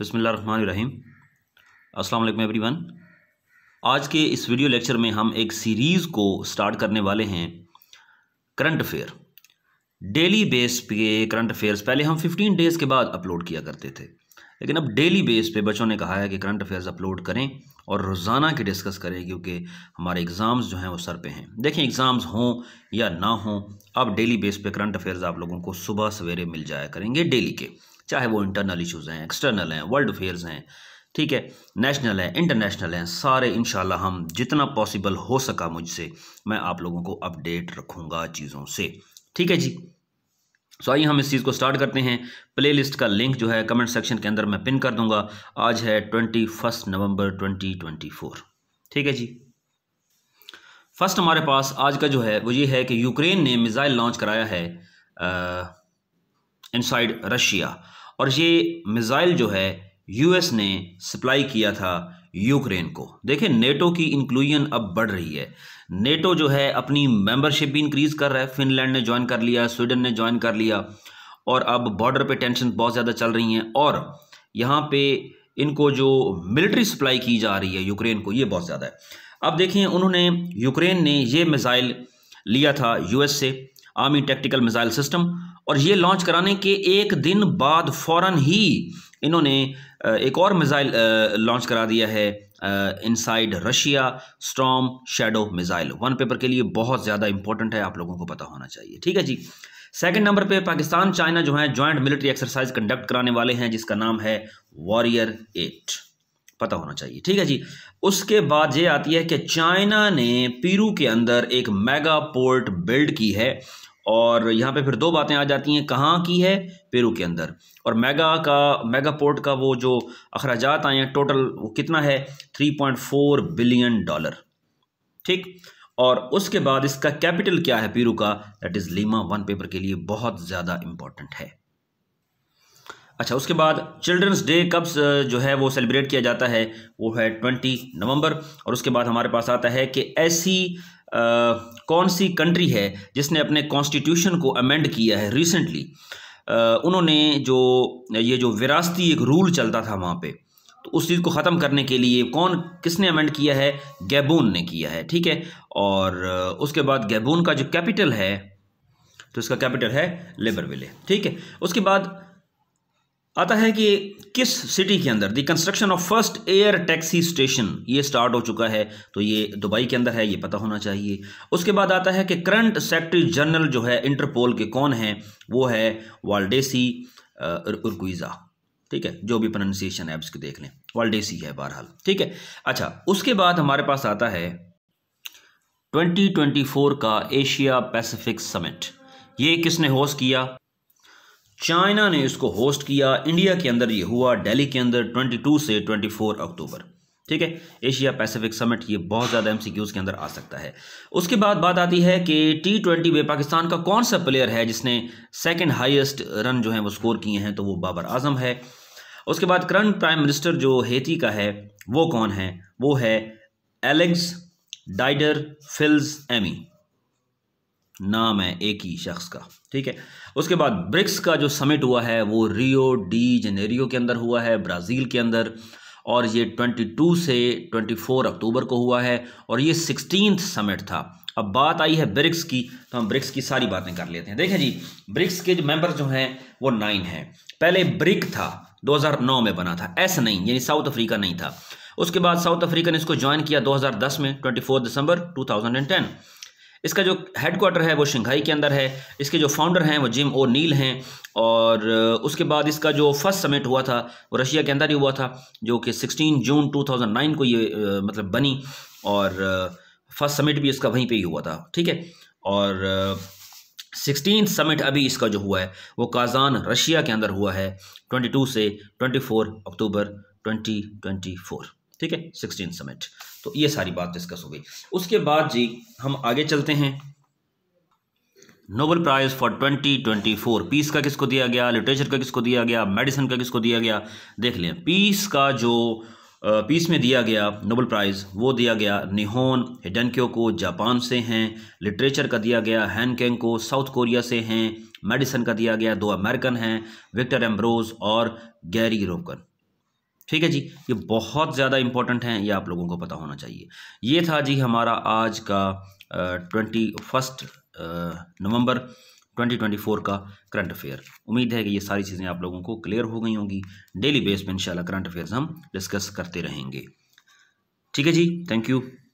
बसमिल अस्सलाम every one आज के इस वीडियो लेक्चर में हम एक सीरीज़ को स्टार्ट करने वाले हैं करंट अफेयर डेली बेस पे करंट अफेयर्स पहले हम 15 डेज़ के बाद अपलोड किया करते थे लेकिन अब डेली बेस पे बच्चों ने कहा है कि करंट अफेयर्स अपलोड करें और रोज़ाना के डिस्कस करें क्योंकि हमारे एग्ज़ाम्स जो हैं वो सर पे हैं देखें एग्ज़ाम्स हों या ना हों अब डेली बेस पे करंट अफेयर्स आप लोगों को सुबह सवेरे मिल जाया करेंगे डेली के चाहे वो इंटरनल इशूज़ हैं एक्सटर्नल हैं वर्ल्ड अफेयर्स हैं ठीक है नेशनल है इंटरनेशनल हैं सारे इन हम जितना पॉसिबल हो सका मुझसे मैं आप लोगों को अपडेट रखूँगा चीज़ों से ठीक है जी सो आइए हम इस चीज़ को स्टार्ट करते हैं प्लेलिस्ट का लिंक जो है कमेंट सेक्शन के अंदर मैं पिन कर दूंगा आज है twenty first November twenty twenty four ठीक है जी फर्स्ट हमारे पास आज का जो है वो ये है कि यूक्रेन ने मिज़ाइल लॉन्च कराया है आ, इनसाइड रशिया और ये मिज़ाइल जो है यूएस ने सप्लाई किया था यूक्रेन को देखें नेटो की इंक्लूजन अब बढ़ रही है नेटो जो है अपनी मेंबरशिप भी इंक्रीज़ कर रहा है फिनलैंड ने ज्वाइन कर लिया स्वीडन ने ज्वाइन कर लिया और अब बॉर्डर पे टेंशन बहुत ज़्यादा चल रही हैं और यहाँ पे इनको जो मिलिट्री सप्लाई की जा रही है यूक्रेन को ये बहुत ज़्यादा है अब देखिए उन्होंने यूक्रेन ने ये मिज़ाइल लिया था यूएस से आर्मी टेक्टिकल मिज़ाइल सिस्टम और ये लॉन्च कराने के एक दिन बाद फौरन ही इन्होंने एक और मिज़ाइल लॉन्च करा दिया है inside Russia Storm Shadow missile one paper के लिए बहुत ज़्यादा इंपॉर्टेंट है आप लोगों को पता होना चाहिए ठीक है जी सेकंड नंबर पे पाकिस्तान चाइना जो है ज्वाइंट मिलिट्री एक्सरसाइज कंडक्ट कराने वाले हैं जिसका नाम है वॉरियर एट पता होना चाहिए ठीक है जी उसके बाद ये आती है कि चाइना ने पीरू के अंदर एक मेगा पोर्ट बिल्ड की है और यहाँ पे फिर दो बातें आ जाती हैं कहाँ की है पेरू के अंदर और मेगा का मेगा पोर्ट का वो जो अखराज आए हैं टोटल वो कितना है three point four billion dollar ठीक और उसके बाद इसका कैपिटल क्या है पेरू का that is Lima one paper के लिए बहुत ज़्यादा इम्पोर्टेंट है अच्छा उसके बाद चिल्ड्रंस डे कब जो है वो सेलिब्रेट किया जाता है वो है ट्वेंटी नवंबर और उसके बाद हमारे पास आता है कि ऐसी कौन सी कंट्री है जिसने अपने कॉन्स्टिट्यूशन को अमेंड किया है रिसेंटली उन्होंने जो ये जो विरासती एक रूल चलता था वहाँ पे तो उस चीज़ को ख़त्म करने के लिए कौन किसने अमेंड किया है गैबून ने किया है ठीक है और उसके बाद गैबून का जो कैपिटल है तो इसका कैपिटल है लेबर विले ठीक है उसके बाद आता है कि किस सिटी के अंदर the construction of first air taxi station ये स्टार्ट हो चुका है तो ये दुबई के अंदर है ये पता होना चाहिए उसके बाद आता है कि करंट सेक्रेटरी जनरल जो है इंटरपोल के कौन हैं वो है वाल्डेसी उर्गुइजा ठीक है जो भी प्रोनाउंसिएशन है इसको देख लें वाल्डेसी है बहरहाल ठीक है अच्छा उसके बाद हमारे पास आता है ट्वेंटी का एशिया पैसिफिक समिट ये किसने होस्ट किया चाइना ने इसको होस्ट किया इंडिया के अंदर ये हुआ दिल्ली के अंदर 22 से 24 अक्टूबर ठीक है एशिया पैसिफिक समिट ये बहुत ज़्यादा एम के अंदर आ सकता है उसके बाद बात आती है कि टी ट्वेंटी में पाकिस्तान का कौन सा प्लेयर है जिसने सेकेंड हाइस्ट रन जो है वो स्कोर किए हैं तो वो बाबर आजम है उसके बाद करंट प्राइम मिनिस्टर जो हेती का है वो कौन है वो है एलेक्स डाइडर फिल्स एमी नाम है एक ही शख्स का ठीक है उसके बाद ब्रिक्स का जो समिट हुआ है वो रियो डी जनेरियो के अंदर हुआ है ब्राज़ील के अंदर और ये 22 से 24 अक्टूबर को हुआ है और ये सिक्सटीन समिट था अब बात आई है ब्रिक्स की तो हम ब्रिक्स की सारी बातें कर लेते हैं देखें जी ब्रिक्स के जो मेंबर जो हैं वो नाइन हैं पहले ब्रिक था 2009 में बना था ऐसा नहीं यानी साउथ अफ्रीका नहीं था उसके बाद साउथ अफ्रीका ने इसको ज्वाइन किया 2010 में 24 दिसंबर इसका जो क्वार्टर है वो शंघाई के अंदर है इसके जो फाउंडर हैं वो जिम ओ नील हैं और उसके बाद इसका जो फर्स्ट समिट हुआ था वो रशिया के अंदर ही हुआ था जो कि 16 जून 2009 को ये मतलब बनी और फर्स्ट समिट भी इसका वहीं पे ही हुआ था ठीक है और सिक्सटीन समिट अभी इसका जो हुआ है वो काजान रशिया के अंदर हुआ है ट्वेंटी से ट्वेंटी अक्टूबर ट्वेंटी ठीक है सिक्सटीन समिट तो ये सारी बात डिस्कस हो गई उसके बाद जी हम आगे चलते हैं Nobel Prize for twenty twenty four peace का किसको दिया गया लिटरेचर का किसको दिया गया मेडिसिन का किसको दिया गया देख लें पीस का जो पीस में दिया गया नोबल प्राइज़ वो दिया गया निहोन हिडनक्यो को जापान से हैं लिटरेचर का दिया गया हैनकेंग को साउथ कोरिया से हैं मेडिसन का दिया गया दो अमेरिकन हैं विक्टर एम्ब्रोज और गैरी रोकन ठीक है जी ये बहुत ज़्यादा इंपॉर्टेंट हैं ये आप लोगों को पता होना चाहिए ये था जी हमारा आज का ट्वेंटी फर्स्ट नवम्बर 2024 का करंट अफेयर उम्मीद है कि ये सारी चीज़ें आप लोगों को क्लियर हो गई होंगी डेली बेस पर इंशाल्लाह करंट अफेयर्स हम डिस्कस करते रहेंगे ठीक है जी थैंक यू